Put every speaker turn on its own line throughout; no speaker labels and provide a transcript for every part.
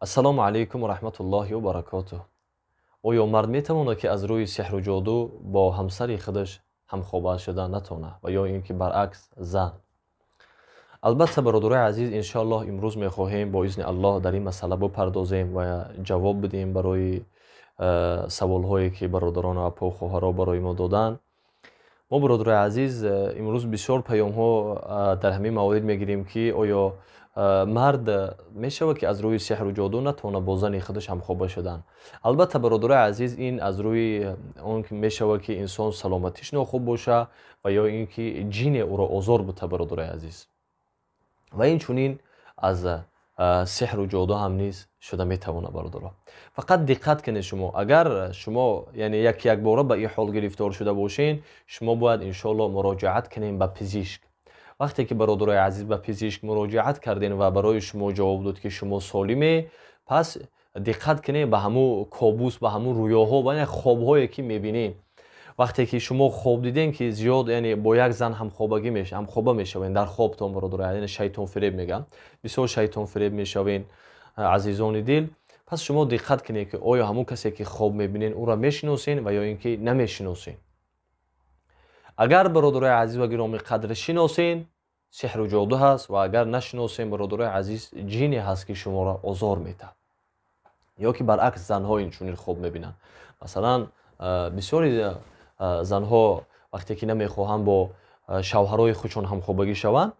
ассалому алайкум ворахматуллоҳи вабаракотуҳ оё мард метавонад ки аз рӯи сеҳру ҷоду бо ҳамсари худаш ҳамхоба шуда натонад ва ё ин ки баръакс зан албатта бародарои азиз иншоаллоҳ имрӯз мехоҳем бо изни аллоҳ дар ин масъала бипардозем ва ҷавоб бидем барои э, саволҳое ки бародарону апо хоҳаро барои мо доданд мо бародарои азиз э, имрӯз бисёр паёмҳо э, дар ҳамин маворид мегирем ки оё مرد میشوه که از روی سحر و جادو نتونه با زن خودش همخوابه شدن البته برادر عزیز این از روی اون که میشوه که انسان سلامتیش خوب باشه و یا اینکه جین او را آزار بده برادر عزیز و این چونین از سحر و جادو هم نیز شده میتونه برادر. فقط دقت کنید شما اگر شما یعنی یک یک باره به این حال گرفتار شده باشین شما باید انشالله مراجعت کنین به پزشک وقتی که برادرای عزیز به پزشک مراجعت کردین و برای شما جواب داد که شما سالمه پس دقت کنید به همو کابوس به همو رویاها و یعنی خوابهایی که میبینی وقتی که شما خواب دیدین که زیاد یعنی با یک زن هم خوابگی میشه هم خوابه میشوین در تون برادر یعنی شیطان فریب میگن بسیار شیطان فریب میشوین عزیزان دل پس شما دقت کنید که آیا همون کسی که خواب میبینین او را میشناسین و یا اینکه نمیشناسین اگر برادرای عزیز و گرامی قدر شناسین سحر و جادو هست و اگر نشناسین برادرای عزیز جینی هست که شما را آزار میده یا که برعکس زن این چنین خوب میبینند. مثلا بسیاری ها وقتی که نمیخواهن با شوهرای خودشون هم خوبگی شوند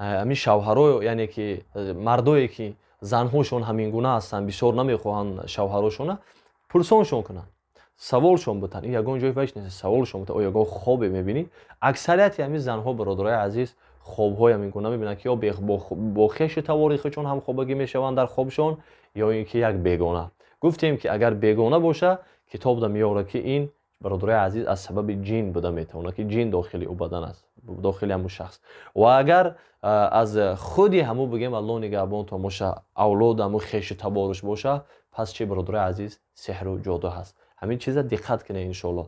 همین شوهرای یعنی که مردایی که هاشون همین گونه هستن بسیار نمیخواهن شوهرشون پرسانشون کنن سوالشون بتن این یگان جای وجه نیست سوالشون بتن آیا خوابی میبینی اکثریت همین یعنی زنها برادرای عزیز های همین گونه میبینن که یا با خش چون هم خوابگی میشوند در خوابشون یا اینکه یک بیگانه گفتیم که اگر بیگانه باشه کتاب دا میاره که این برادرای عزیز از سبب جین بوده میتونه که جین داخلی او بدن است داخلی همو شخص و اگر از خودی همو بگیم الله نگهبان تا مشه. اولاد همو خیش باشه پس چه برادرای عزیز سحر و جادو هست همین چیز دقت کنه انشالله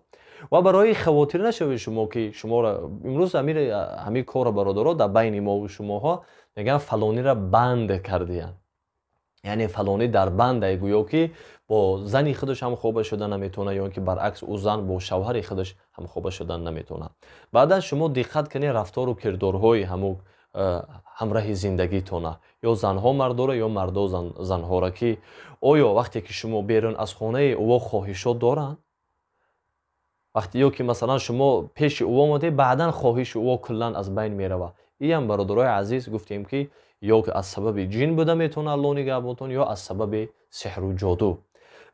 و برای خواتر نشوید شما که شما را امروز امیر همین کار برادرها در بین ما و ها میگن فلانی را بند کردیم. یعنی فلانی در بنده گویا که با زنی خودش هم خوبه شدن نمیتونه یا که برعکس او زن با شوهر خودش هم خوبه شدن نمیتونه بعدا شما دقت کنید رفتار و کردارهای همو همراه تونه ё занҳо мардора ё мардо занҳора ки оё вақте ки шумо берун аз хонае уво хоҳишот доранд вақте ё ки масалан шумо пеши уво омадае баъдан хоҳиши уво куллан аз байн меравад иам бародарои азиз гуфтем ки ё аз сабаби ҷин буда метавона аллони гавонтон ё аз сабаби сеҳру ҷоду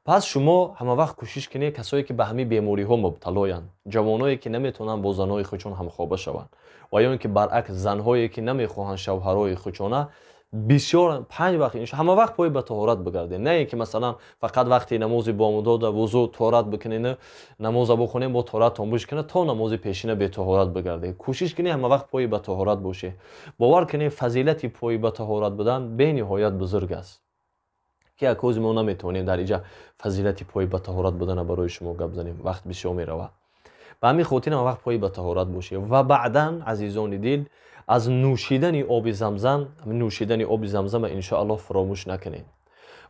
пас шумо ҳамавақт кӯшиш кине касое ки ба ҳамин бемориҳо мубталоянд ҷавоное ки наметавонанд бо занҳои хучон ҳамхоба шаванд ва ё ин ки баръакс занҳое ки намехоҳанд шавҳарои хучона بسیار پنج وقت همه وقت پای به طهارت بگردین نه اینکه مثلا فقط وقتی نماز بامداد و وضو طهارت بکنین نماز بخونین با طهارت تنبوش کنه تا نماز پیشینه به طهارت بگرده کوشش کنین همه وقت پای به طهارت باشه باور کنین فضیلت پای به طهارت بدن به نهایت بزرگ است که اکوز ما نمیتونیم در اینجا فضیلت پای به طهارت بدن برای شما گپ زنیم وقت بسیار میرود به همین خاطر وقت پای به طهارت باشه و بعدا عزیزان دل از نوشیدن آب زمزم نوشیدن آب زمزم الله فراموش نکنید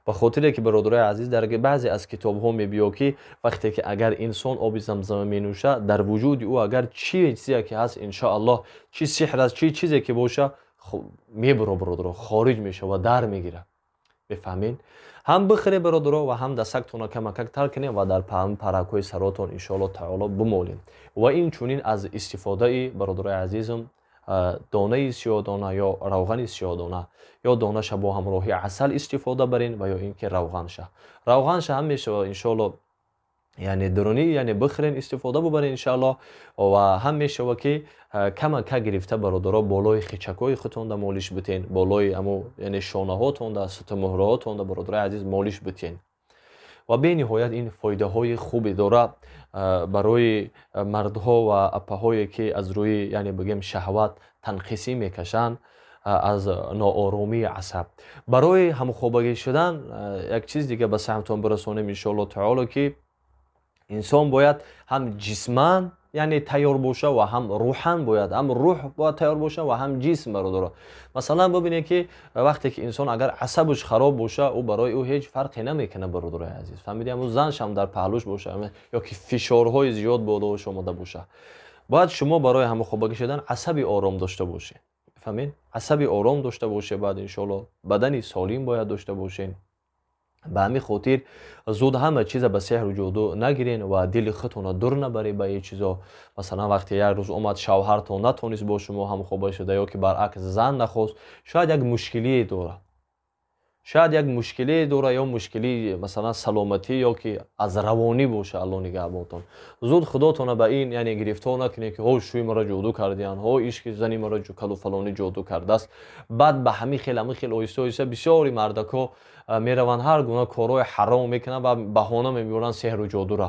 به خاطر که برادرای عزیز در بعضی از کتاب ها می بیا که وقتی که اگر انسان آب زمزم می نوشه در وجود او اگر چی چیزی که هست الله چی سحر است چی چیزی که باشه خب می برو برادر خارج میشه و در میگیره بفهمین هم بخره برادرها و هم دستکتون کم کم تر کنین و در پهم پرکوی سراتون ان الله تعالی و این چونین از استفاده برادرای عزیزم دانه سیاه یا دانه یا روغن سیاه یا دانه یا دانه شه با همراهی عسل استفاده برین و یا اینکه روغن شه روغن شه هم میشه انشالله یعنی درونی یعنی بخرین استفاده ببرین انشالله و هم میشه که کم که گرفته برادرا بالای خیچکای خودتون ده مالش بتین بالای امو یعنی شانه هاتون ده ست هاتون ده برادرای عزیز مالش بتین ва бениҳоят ин фоидаҳои хубе дора барои мардҳо ва апаҳое ки аз рӯи яъне бигем шаҳват танқисӣ мекашанд аз нооромии асаб барои ҳамхобагӣ шудан як чиз дига ба саҳмтон бирасонем иншоаллоҳ таоло ки инсон бояд ҳам ҷисманд یعنی تیار باشه و هم روحان باید هم روح باید تیار باشه و هم جسم داره. مثلا ببینید که وقتی که انسان اگر عصبش خراب باشه او برای او هیچ فرقی نمیکنه برادر عزیز فهمیدیم همون زنش هم در پهلوش باشه یعنی یا که فشارهای زیاد بالا آمده باشه باید شما برای همه خوبگی شدن عصبی آرام داشته باشه فهمید عصبی آرام داشته باشه بعد ان بدنی سالم باید داشته باشین به همین خاطر زود همه چیز به سحر و جادو نگیرین و دل خودتون دور نبرید به این چیزا مثلا وقتی یک روز اومد شوهرتون نتونست با شما هم خوب شده یا که برعکس زن نخواست شاید یک مشکلی داره шояд як мушкиле дора ё мушкили масалан саломатӣ ё ки аз равонӣ боша алло нигаҳбонтон зуд худотона ба ин яъне гирифтор накунед ки о шӯи маро ҷоду кардиан о ишки зани маро калу фалонӣ ҷоду кардааст баъд ба ҳамин хел ҳамин хел оҳиста оҳиста бисёри мардакҳо мераванд ҳар гуна корҳои ҳаром мекунанд ва баҳона мебиёранд сеҳру ҷодура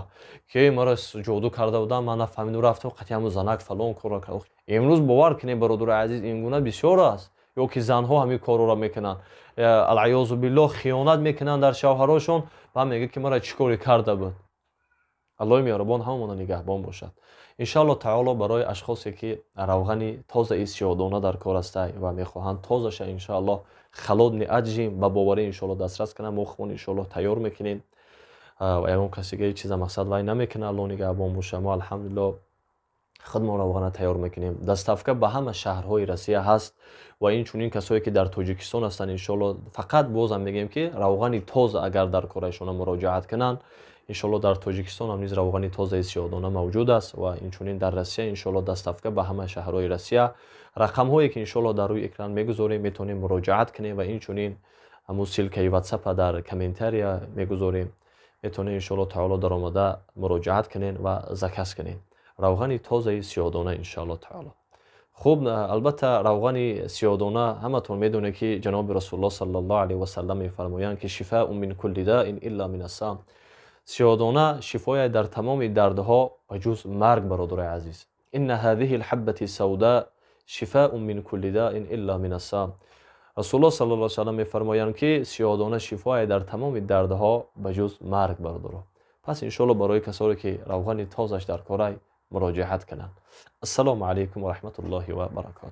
ки маро ҷоду карда будан ман нафаҳмиду рафтам қатъи ҳамн занак фалон корра кард имрӯз бовар кунед бародури азиз ин гуна бисёр аст یا که ها همی کارو را میکنند العیاز و بله خیانت میکنند در شوهرشون و میگه که مرا چکاری کرده بود اللهم میاره بان همون مونه نگه بان باشد انشاءالله تعالی برای اشخاصی که روغنی تازه ایس در کار است و میخواهند تازه شد انشاءالله خلاد نعجیم و باباره انشاءالله دست رست کنند و خون انشاءالله تیار میکنیم و یعنی کسی گه چیز مقصد وای نمیکنه نگهبان نگه بان худ мо равғана тайёр мекунем дастафка ба ҳама шаҳрҳои россия ҳаст ва инчунин касое ки дар тоҷикистон ҳастанд иншолло фақат бозам мегӯем ки равғани тоза агар дар корашона муроҷиат кунанд иншолло дар тоҷикистон ҳам низ равғани тозаи сиёҳдона мавҷуд аст ва инчунин дар россия иншолло дастафка ба ҳама шаҳрҳои россия рақамҳое ки иншолло дар рӯи экран мегузорем метавонем муроҷиат кунем ва инчунин ҳамун силкаи ватсапа дар комментария мегузорем метавонем иншолло таоло дар омада муроҷиат кунен ва заказ кунен равғани тозаи сиёдона иншоалло таоло хуб э, албатта равғани сиёдона ҳаматон медонед ки ҷаноби расулло сал л л васалам мефармоянд ки шифоу мин кулли даин илла мин асам сиёдона шифое дар тамоми дардҳо ба ҷуз марг бародари азиз инна ҳазиҳи лҳабати сауда шифоу мин кулли даин илла мин асам расулло сал л салам мефармоянд ки сиёдона шифое дар тамоми дардҳо ба ҷуз марг бародоро пас иншоалло барои касоре ки равғани тозаш дар кораи مراجعة كنا السلام عليكم ورحمة الله وبركاته